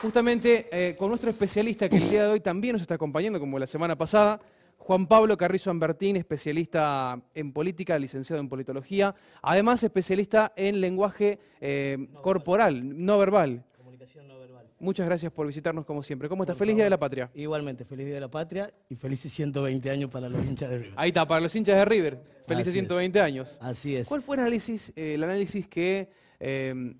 justamente eh, con nuestro especialista que el día de hoy también nos está acompañando, como la semana pasada, Juan Pablo Carrizo Ambertín, especialista en política, licenciado en politología, además especialista en lenguaje eh, corporal, no verbal. Comunicación no verbal. Muchas gracias por visitarnos como siempre. ¿Cómo estás? Feliz Día de la Patria. Igualmente, feliz Día de la Patria y felices 120 años para los hinchas de River. Ahí está, para los hinchas de River. Felices 120 años. Así es. ¿Cuál fue el análisis, el análisis que eh,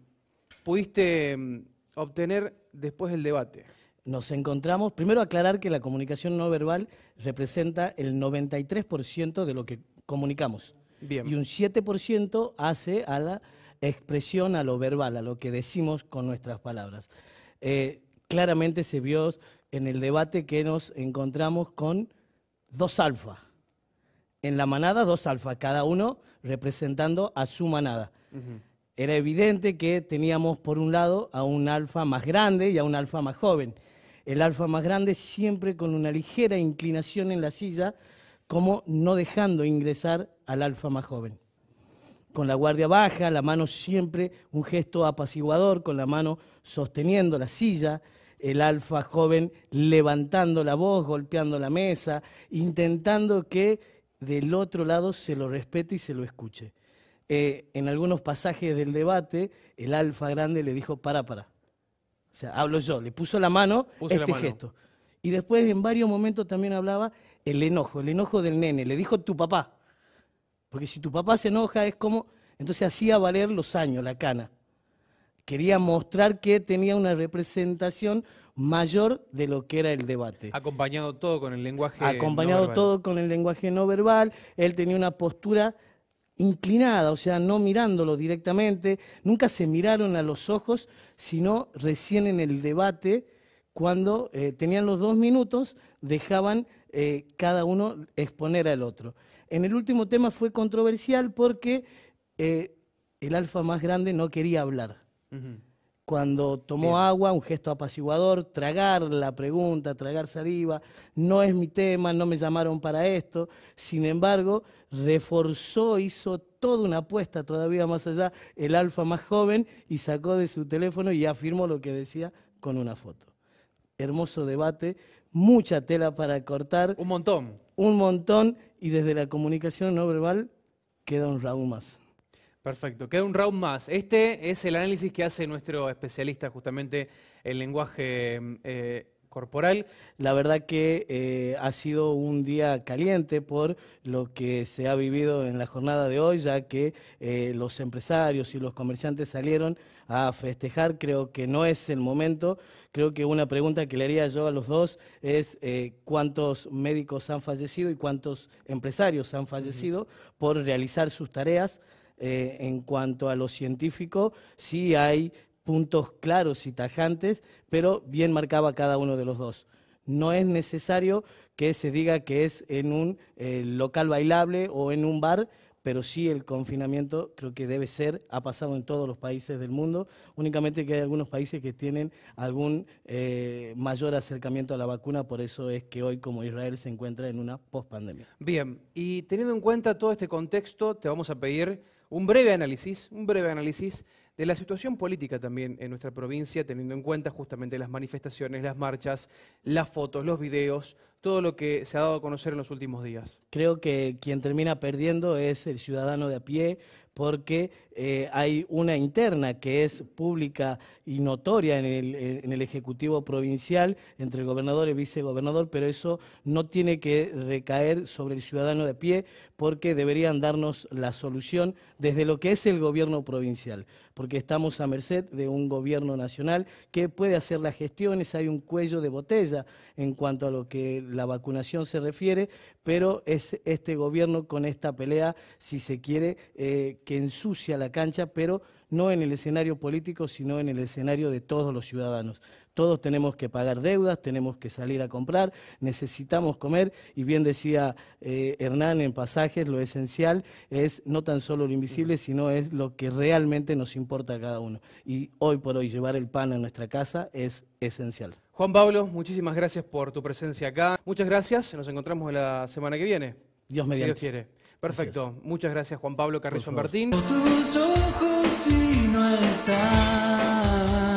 pudiste obtener después del debate? Nos encontramos, primero aclarar que la comunicación no verbal representa el 93% de lo que comunicamos. Bien. Y un 7% hace a la expresión, a lo verbal, a lo que decimos con nuestras palabras. Eh, claramente se vio en el debate que nos encontramos con dos alfa. En la manada, dos alfa, cada uno representando a su manada era evidente que teníamos por un lado a un alfa más grande y a un alfa más joven. El alfa más grande siempre con una ligera inclinación en la silla, como no dejando ingresar al alfa más joven. Con la guardia baja, la mano siempre un gesto apaciguador, con la mano sosteniendo la silla, el alfa joven levantando la voz, golpeando la mesa, intentando que del otro lado se lo respete y se lo escuche. Eh, en algunos pasajes del debate, el alfa grande le dijo, para, para. O sea, hablo yo, le puso la mano este gesto. Y después en varios momentos también hablaba el enojo, el enojo del nene, le dijo tu papá. Porque si tu papá se enoja es como, entonces hacía valer los años, la cana. Quería mostrar que tenía una representación mayor de lo que era el debate. Acompañado todo con el lenguaje. Acompañado todo con el lenguaje no verbal, él tenía una postura inclinada, o sea, no mirándolo directamente, nunca se miraron a los ojos, sino recién en el debate, cuando eh, tenían los dos minutos, dejaban eh, cada uno exponer al otro. En el último tema fue controversial porque eh, el alfa más grande no quería hablar cuando tomó agua, un gesto apaciguador, tragar la pregunta, tragar saliva, no es mi tema, no me llamaron para esto. Sin embargo, reforzó, hizo toda una apuesta todavía más allá, el alfa más joven, y sacó de su teléfono y afirmó lo que decía con una foto. Hermoso debate, mucha tela para cortar. Un montón. Un montón, y desde la comunicación no verbal queda un Raúl más. Perfecto, queda un round más. Este es el análisis que hace nuestro especialista justamente el lenguaje eh, corporal. La verdad que eh, ha sido un día caliente por lo que se ha vivido en la jornada de hoy, ya que eh, los empresarios y los comerciantes salieron a festejar. Creo que no es el momento. Creo que una pregunta que le haría yo a los dos es cuántos médicos han fallecido y cuántos empresarios han fallecido por realizar sus tareas. Eh, en cuanto a lo científico, sí hay puntos claros y tajantes, pero bien marcaba cada uno de los dos. No es necesario que se diga que es en un eh, local bailable o en un bar, pero sí el confinamiento creo que debe ser, ha pasado en todos los países del mundo, únicamente que hay algunos países que tienen algún eh, mayor acercamiento a la vacuna, por eso es que hoy como Israel se encuentra en una pospandemia. Bien, y teniendo en cuenta todo este contexto, te vamos a pedir un breve análisis, un breve análisis de la situación política también en nuestra provincia, teniendo en cuenta justamente las manifestaciones, las marchas, las fotos, los videos, todo lo que se ha dado a conocer en los últimos días. Creo que quien termina perdiendo es el ciudadano de a pie, porque eh, hay una interna que es pública y notoria en el, eh, Ejecutivo Provincial entre el gobernador y vicegobernador, pero eso no tiene que recaer sobre el ciudadano de pie porque deberían darnos la solución desde lo que es el gobierno provincial porque estamos a merced de un gobierno nacional que puede hacer las gestiones, hay un cuello de botella en cuanto a lo que la vacunación se refiere, pero es este gobierno con esta pelea, si se quiere, eh, que ensucia la cancha, pero no en el escenario político, sino en el escenario de todos los ciudadanos. Todos tenemos que pagar deudas, tenemos que salir a comprar, necesitamos comer y bien decía eh, Hernán en pasajes, lo esencial es no tan solo lo invisible, sino es lo que realmente nos importa a cada uno. Y hoy por hoy llevar el pan a nuestra casa es esencial. Juan Pablo, muchísimas gracias por tu presencia acá. Muchas gracias, nos encontramos la semana que viene. Dios me quiere. Perfecto. Muchas gracias, Juan Pablo Carrillo Martín. Tus ojos si no estás.